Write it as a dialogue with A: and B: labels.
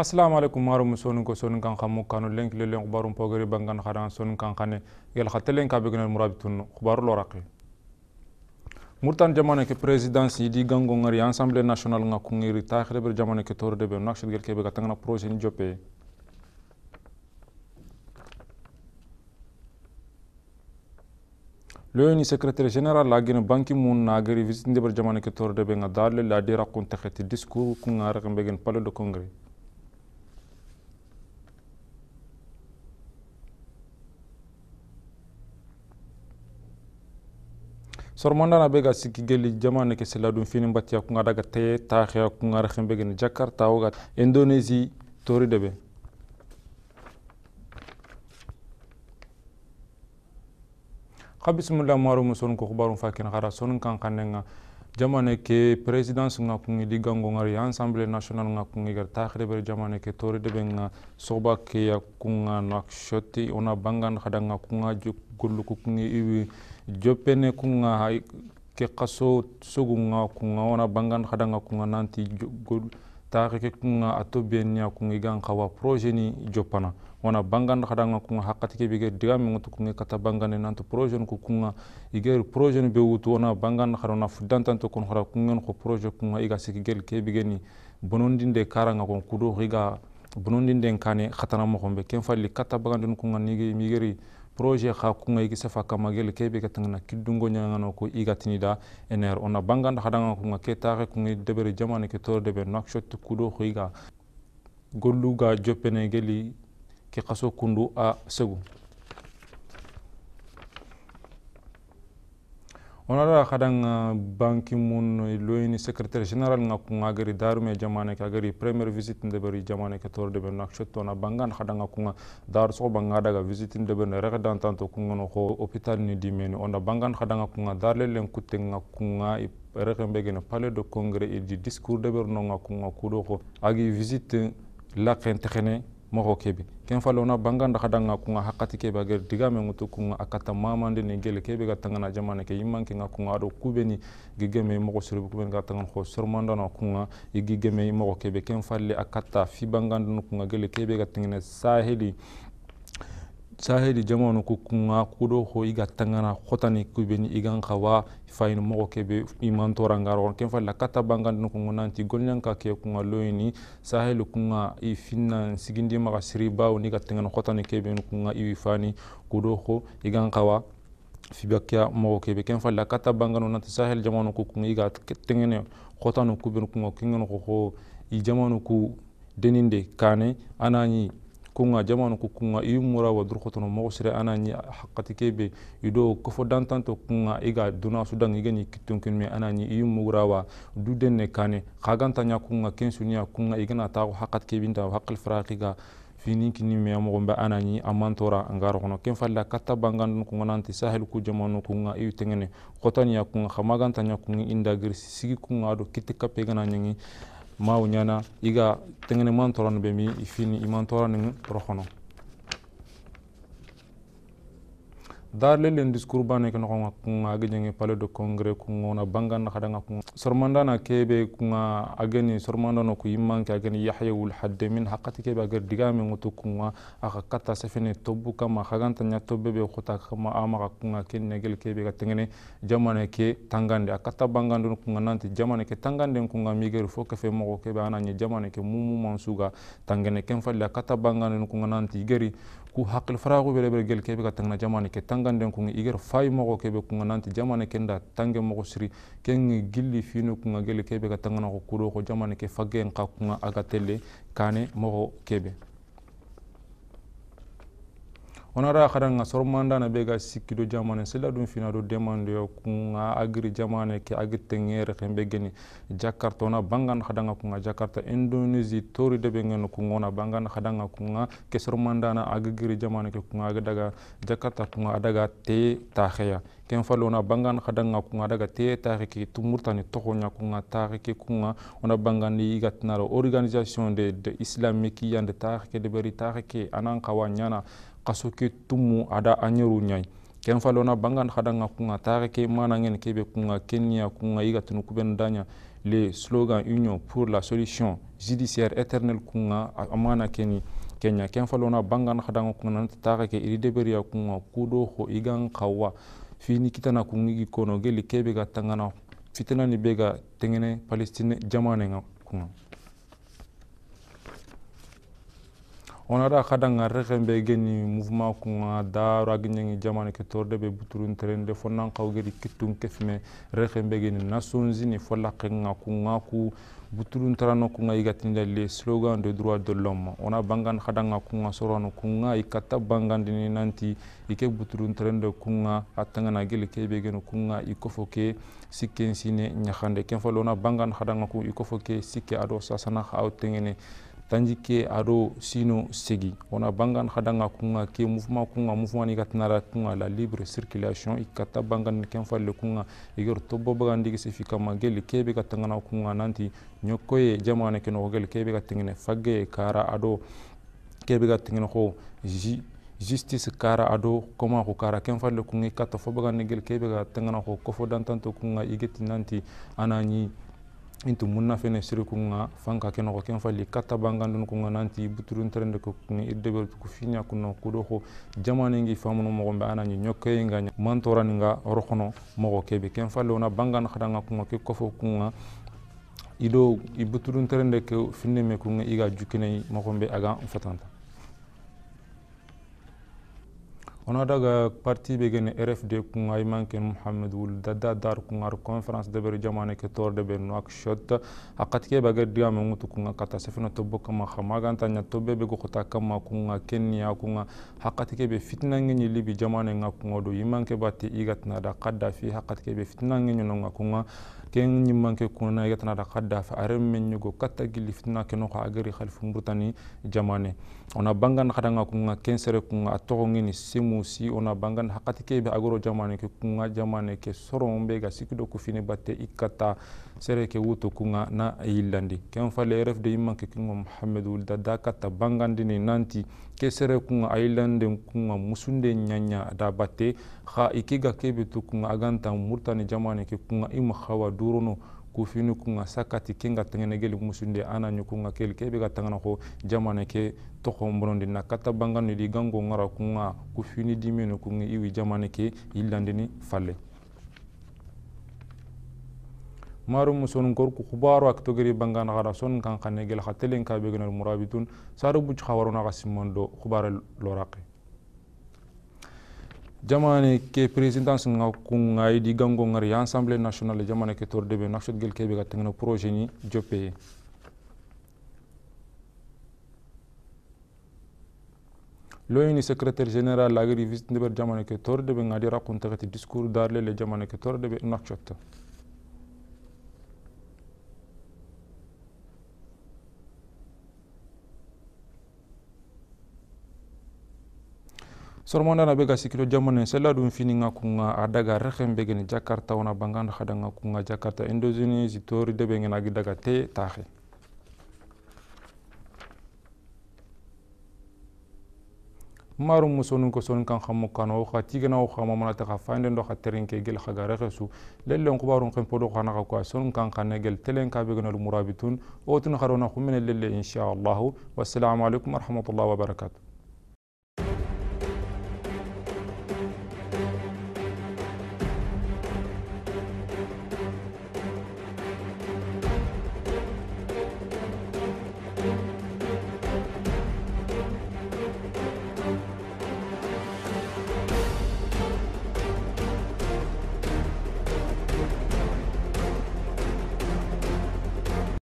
A: assalamu aleykum marumu sonun ko sonun kan xamu kanu lenk lelen xubarum pogori bangan xaran sonun kan xane gel xatelen ka begnal murabitun xubaru loraqi murtan jamane ke présidence yidi gango ngari assemblée nationale nga kungiri taxire ber jamane ke torde be nakshid gel kebe katangna projet ni jope leyoni secrétaire général lagine banki mun nageri visitinde ber jamane ke torde be nga dalle la dira kun taxeti discours kungarexembegen palais de congrès sormondana be ga sikigeli jamane ke seladun fini mbatiya kunga daga te taxiya kunga raxenbe gene jakarta woga indonésie tori debe xa bisimilah maru mu sonun ko xubarun fakin xara sonun kan xannenga jamane ke présidence nga kungi digango ngari ensemble national nga kungi gar takhre ber jamane ke tori de benga soba ke ya kunga nakshoti ona bangan khada nga kunga gullu kungi iwi jopene kunga hay ke qaso sogu nga kunga ona bangan khada nga kunga nanti gol takhre ke kunga atobenia kungi gan khawa projet ni jopana wana bangan hadanga kunga hakati ke bege diga mi ngutu kunga kata bangan nan to projet ku kunga iger projet be wutu wana bangan harona fudan tan to kun hara ko projet kunga iga sik gel ke bege bonondinde karanga kon kudo riga bonondinde kane khatana mo ken falli kata bangan kunga nigi migeri projet xa kunga igi safa kama gel kebe ga tangna kidungo nyangano ko iga tinida ener ona bangan hadanga kunga ke taxe kunga debere jamane ke tor debe kudo iga golluga joppene geli ke xaso kundu a segu ona ɗa xadang uh, banki mun e loyini secrétaire général nga kunga gari darume jamane ke agari premiére visite ndeɓeri jamane ke toro ɗeɓe no accet tona bangan xadanga kunga daru soxo banga daga visite ndeɓer ne rexe dantanto kungano xo hôpital ni dimeni ona bangan xadanga kunga dar leleng kutte nga kunga rexe mbegene palais de congrès idi discours ndeɓer nonga kunga kuɗo xo agi visite uh, laqen texene moxo kebe ken falona banganda xadanga kunga hakati kebe a digame ŋutu kunga a kata mamande ne gele kebe ga tangana jamane ke yimman kenga kunga ado kubeni gigeme i moxo siribu kubeni ga tangan xo sormandana kunga i gigeme moxo kebe ken falle a kata fi bangandunu kunga gele kebe ga tingene saheli saheli jamanu ko kunga kudo ho iga tangana khotani ku beni igan khawa fayinu mogo kebe iman torangaro ken fa kata bangan no kunga nanti golnyan ka ke kunga loyini saheli kunga i finna sigindi maga siriba oni ga tangana khotani kebe kunga i fani kudo ho igan khawa fibakia mogo kebe ken fa kata bangan nanti saheli jamano ko kunga iga tengene khotani ku beni kunga kingano ko ho i jamano ku deninde kane anani kunga jamanu ku kunga i mura wa durkotono mogo sire ana ni hakati kebe ido kofo dantanto kunga iga duna sudan iga ni kitunkinme ana ni i mura wa dudenne kane kaganta nya kunga kensuniya kunga igana tago hakati kebinta hakal faraqiga finin kini meya mogonɓe anani aman tora angaro kono ken falla katta bangandun kunga nanti sahel ku jamanu kunga iyu tengene kotaniya kunga xamaganta ɲa kunga indagir sigi kunga ado kitti kappe gana maaw ɲana i ka tɛgɛnɛma tɔɔrɔ nin bɛ min i fini i man tɔɔrɔ nin tɔɔrɔ kɔnɔ darle len discours bane ke noxonga kunga age jange palais de congrès kunga bangan na xadanga kunga sormanda kebe kunga ageni sormanda ku yimmanke ageni yahya wul hadde min haqqati kebe agar digame ngutu kunga axa katta sefene tobbu kama xaganta nya tobbe xuta kama amaxa kunga ken negel kebe ga tengene jamane ke tangande a katta bangande kunga nanti jamane ke tangande kunga migeru fo kefe moxo kebe ana nya jamane ke mumuman tangene ken falle a katta bangande kunga nanti igeri ku hakil faraku bere bere gel kebe ka tangna jamane ke tanganden kunga iger fay mogo kebe kunga nanti jamane ke nda tange mogo siri ken gilli fino kunga gel kebe ka tangana ko kudo ko jamane ke fagen ka kunga tele kane mogo kebe onara xaranga sormandana be ga sikkido jamane sella ɗum finado demande yo kunga agri jamane ke agri tengere xembe geni jakarta ona bangan xadanga kunga jakarta indonésie toride ɓe ngeno kunga ona bangan xadanga kunga ke sormandana agrigiri jamane ke kunga aga daga jakarta kunga adaga te taxeya ken falo ona bangan xadanga kunga adaga te taxe ke tumurtani toxoña kunga taxe ke kunga ona bangandi yigatinara organisation de, de islamique yande taxe ke deɓeri taxe ke anan xawa kaso tumu ada a ɲeru ɲai ken falona bangan hadanga kunga taxe ke manangen kebe kunga kenya kunga i tunu kuben daɲa le slogan union pour la solution judiciaire éternel kunga a mana keni kenya ken falona bangan hadanga kunga nanta taxe ke iri deberiya kunga kudo xo i gan fini kitana kungigi kono geli kebe ga tangana fitinani be ga tengene palestine jamane nga kunga onara khadanga rexembe geni mouvement kunga daro aginyangi jamane ke torde be buturun terende fonnan kawgeri kittun kefme rexembe geni nasonzini fo laqenga kunga ku buturun tarano kunga igatinda le slogan de droit de l'homme ona bangan khadanga kunga sorano kunga ikata bangandini nanti ike buturun terende kunga atangana gele kebe geni kunga ikofo ke sikkensine ñakhande ken bangan khadanga ku ikofo ke sikke ado sasana awtengene tanji ke ado sino segi wona bangan hadanga kunga ke mouvement kunga mouvement ni gatinara kunga la libre circulation ikata bangan ken falle kunga igor tobbo bagandi ke sifi kama gel kebe katangana kunga nanti nyokoye jamane ke no gel kebe katengene fagge kara ado kebe katengene ko ji justice kara ado koma ko kara ken falle kunga ikata fo bagandi gel kebe katangana ko kofo dantanto kunga igeti nanti anani intu na fene siri kunga fanka ke no ken fali kata bangandun kunga nanti buturun trende ko kunga idebel ko finya kuno kudo ko jamane ngi famuno mo gombe anani nyokke nga mantora nga rokono mo kebe ken fallo na bangan khadanga ku ke kofo kunga ido ibuturun trende ko finne me kunga iga jukine mo gombe aga fatanta ona daga parti be gene rfd kunga imanken mohamed wul dada dar kungar conférence deberi jamane ke torde be nuakshot akatike baga digame ngutu kunga kata sefina tobo kama hamaganta nya tobe be gokota kama kunga kenya kunga hakatike be fitna ngenyi libi jamane nga kunga do imanke bati igatna da kaddafi hakatike be fitna ngenyi nga kunga ken nyimman ke kunna ya tana da kadda fa aran men nyugo katta gilli fitna ke no agari khalfu murtani jamane ona bangan khadanga kunga ken sere kunga atogo ngini simu si ona bangan hakati ke be agoro jamane ke kunga jamane ke soro mbe ga sikido ku batte ikata sere ke wuto kunga na yillandi ken fa le ref de imman ke kunga muhammadu da da katta bangandini nanti ke sere kunga ayillande kunga musunde nyanya da batte xa i kiga kebe tu kunga aganta murtani jamani ke kunga ima hawa durono kufinu kunga sakati kenga tengene geli musunde ana nyu kunga keli kebe ga tangana ko jamane ke toko mbrondi na kata bangani di gango ngara kunga kufini dimeno kunga iwi jamane ke illandini falle maru muson gorku khubaro ak togeri bangan gara son kan kanegel khatelin ka begnal murabitun saru buch khawaruna gasimondo khubara loraqi jamane ke presidence nga ngay di gango ngar ya assemblée nationale jamane ke torde be nakshot gel kebe ga tengna projet ni jope loyini secrétaire général la visite ndeber jamane ke tour torde be ngadi rakunta kati discours darle le jamane ke torde be nakshot na bega ga sikkito jamane sella ɗum nga kunga a daga rehen be jakarta wona bangan hadanga kunga jakarta indogénie zitori tori de ɓe genagi daga te tahe maru musonu ko son kan xamu kano xa tigana o xama mana ta xa fande ndo xa terinke gel xaga rexe su lellen xubarun xen podo xana xa son kan xane gel telen ka na ganalu murabitun o tun xarona xumene lelle inchallahu wassalamu aleykum warahmatullahi wabarakatuh